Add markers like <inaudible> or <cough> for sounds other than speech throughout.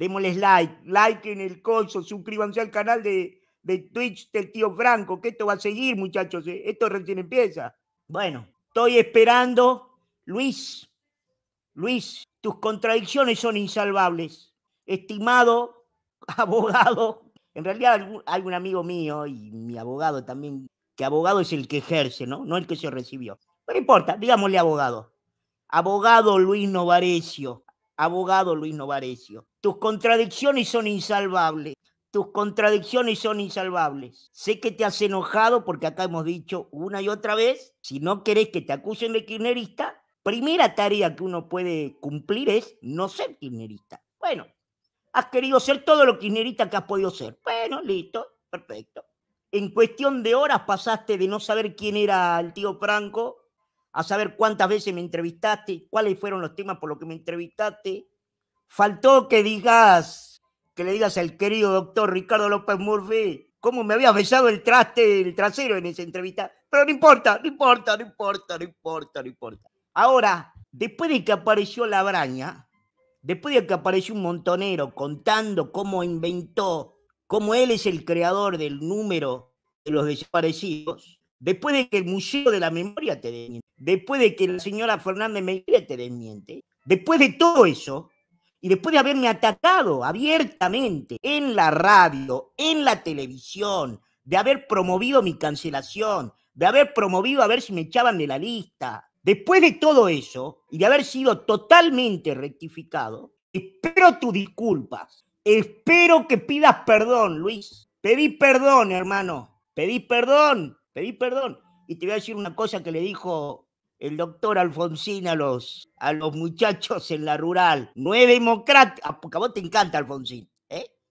Démosles like, like en el coso, suscríbanse al canal de, de Twitch del tío Franco, que esto va a seguir, muchachos. Eh, esto recién empieza. Bueno, estoy esperando. Luis, Luis, tus contradicciones son insalvables. Estimado <laughs> abogado, en realidad hay un amigo mío y mi abogado también, que abogado es el que ejerce, ¿no? No el que se recibió. No importa, digámosle abogado. Abogado Luis Novarecio, abogado Luis Novarecio. Tus contradicciones son insalvables. Tus contradicciones son insalvables. Sé que te has enojado porque acá hemos dicho una y otra vez, si no querés que te acusen de kirchnerista, primera tarea que uno puede cumplir es no ser kirchnerista. Bueno, has querido ser todo lo kirchnerista que has podido ser. Bueno, listo, perfecto. En cuestión de horas pasaste de no saber quién era el tío Franco a saber cuántas veces me entrevistaste, cuáles fueron los temas por los que me entrevistaste. Faltó que digas, que le digas al querido doctor Ricardo López Murphy cómo me había besado el traste, el trasero en esa entrevista. Pero no importa, no importa, no importa, no importa, no importa. Ahora, después de que apareció la braña, después de que apareció un montonero contando cómo inventó, cómo él es el creador del número de los desaparecidos, después de que el Museo de la Memoria te desmiente, después de que la señora Fernández Mejía te desmiente, después de todo eso, y después de haberme atacado abiertamente en la radio, en la televisión, de haber promovido mi cancelación, de haber promovido a ver si me echaban de la lista, después de todo eso, y de haber sido totalmente rectificado, espero tus disculpas. Espero que pidas perdón, Luis. Pedí perdón, hermano. Pedí perdón Pedí perdón. Y te voy a decir una cosa que le dijo el doctor Alfonsín a los, a los muchachos en la rural. No es democrático, porque a vos te encanta Alfonsín.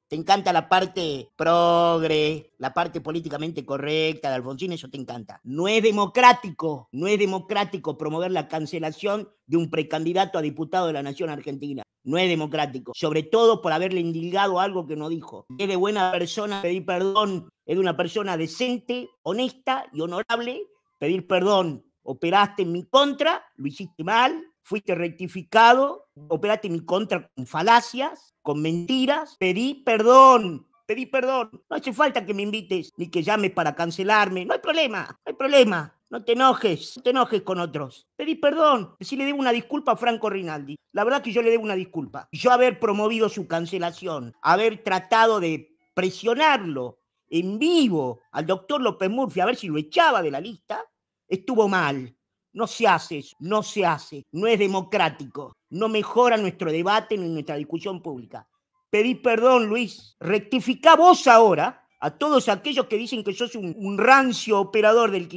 Te encanta la parte progre, la parte políticamente correcta de Alfonsín, eso te encanta. No es democrático, no es democrático promover la cancelación de un precandidato a diputado de la Nación Argentina. No es democrático, sobre todo por haberle indilgado algo que no dijo. Es de buena persona pedir perdón, es de una persona decente, honesta y honorable pedir perdón. Operaste en mi contra, lo hiciste mal, fuiste rectificado, Operate mi contra con falacias, con mentiras, pedí perdón, pedí perdón. No hace falta que me invites ni que llames para cancelarme. No hay problema, no hay problema. No te enojes, no te enojes con otros. Pedí perdón. Si le debo una disculpa a Franco Rinaldi. La verdad que yo le debo una disculpa. Yo haber promovido su cancelación, haber tratado de presionarlo en vivo al doctor López Murphy a ver si lo echaba de la lista, estuvo mal. No se hace eso, no se hace, no es democrático no mejora nuestro debate ni nuestra discusión pública. Pedí perdón, Luis. Rectifica vos ahora a todos aquellos que dicen que yo un, un rancio operador del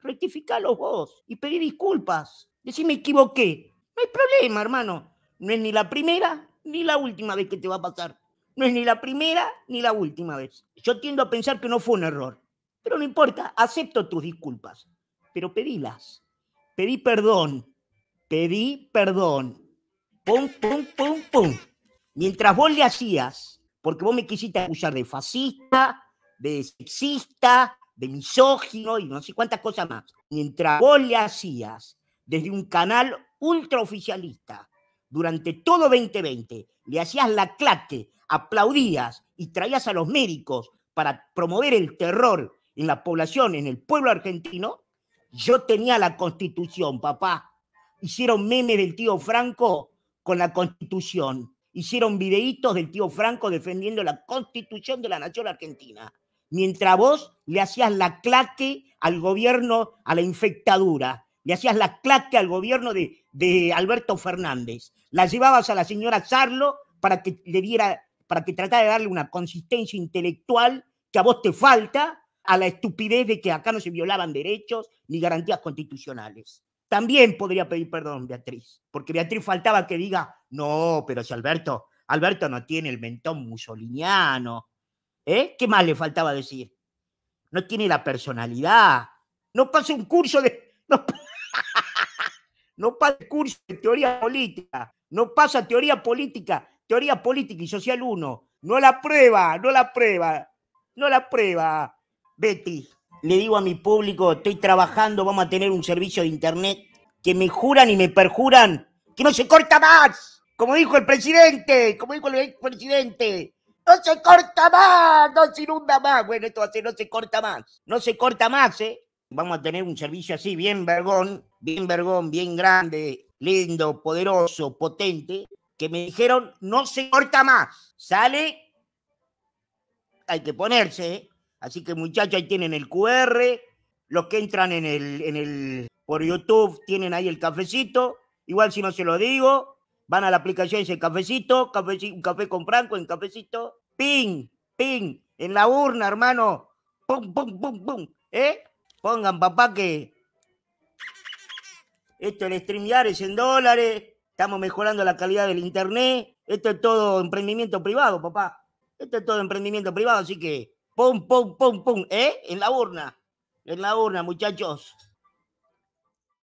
Rectifica los vos y pedí disculpas. Decí me equivoqué. No hay problema, hermano. No es ni la primera ni la última vez que te va a pasar. No es ni la primera ni la última vez. Yo tiendo a pensar que no fue un error. Pero no importa, acepto tus disculpas. Pero pedílas. Pedí perdón pedí perdón, pum, pum, pum, pum. Mientras vos le hacías, porque vos me quisiste acusar de fascista, de sexista, de misógino y no sé cuántas cosas más. Mientras vos le hacías desde un canal ultraoficialista durante todo 2020, le hacías la claque, aplaudías y traías a los médicos para promover el terror en la población, en el pueblo argentino, yo tenía la constitución, papá hicieron memes del tío Franco con la constitución, hicieron videitos del tío Franco defendiendo la constitución de la nación argentina, mientras vos le hacías la claque al gobierno, a la infectadura, le hacías la claque al gobierno de, de Alberto Fernández, la llevabas a la señora Sarlo para que le diera, para que tratara de darle una consistencia intelectual que a vos te falta a la estupidez de que acá no se violaban derechos ni garantías constitucionales también podría pedir perdón Beatriz, porque Beatriz faltaba que diga, no, pero si Alberto, Alberto no tiene el mentón musoliniano, ¿eh? ¿Qué más le faltaba decir? No tiene la personalidad, no pasa un curso de... <laughs> <laughs> No, pasa un curso de teoría política, no pasa teoría política, teoría política y social 1, no la prueba, no la prueba, no la prueba, Betty le digo a mi público, estoy trabajando, vamos a tener un servicio de internet que me juran y me perjuran que no se corta más, como dijo el presidente, como dijo el ex presidente. No se corta más, no se inunda más. Bueno, esto va a ser, no se corta más. No se corta más, ¿eh? Vamos a tener un servicio así, bien vergón, bien vergón, bien grande, lindo, poderoso, potente, que me dijeron, no se corta más. Sale, hay que ponerse, ¿eh? Así que muchachos, ahí tienen el QR. Los que entran en el, en el, por YouTube tienen ahí el cafecito. Igual si no se lo digo, van a la aplicación y cafecito, cafecito, un café con Franco, en cafecito. Ping, ping, en la urna, hermano. Pum, pum, pum, pum. ¿Eh? Pongan, papá, que esto el StreamYard es en dólares. Estamos mejorando la calidad del internet. Esto es todo emprendimiento privado, papá. Esto es todo emprendimiento privado, así que Pum, pum, pum, pum, ¿eh? En la urna, en la urna, muchachos.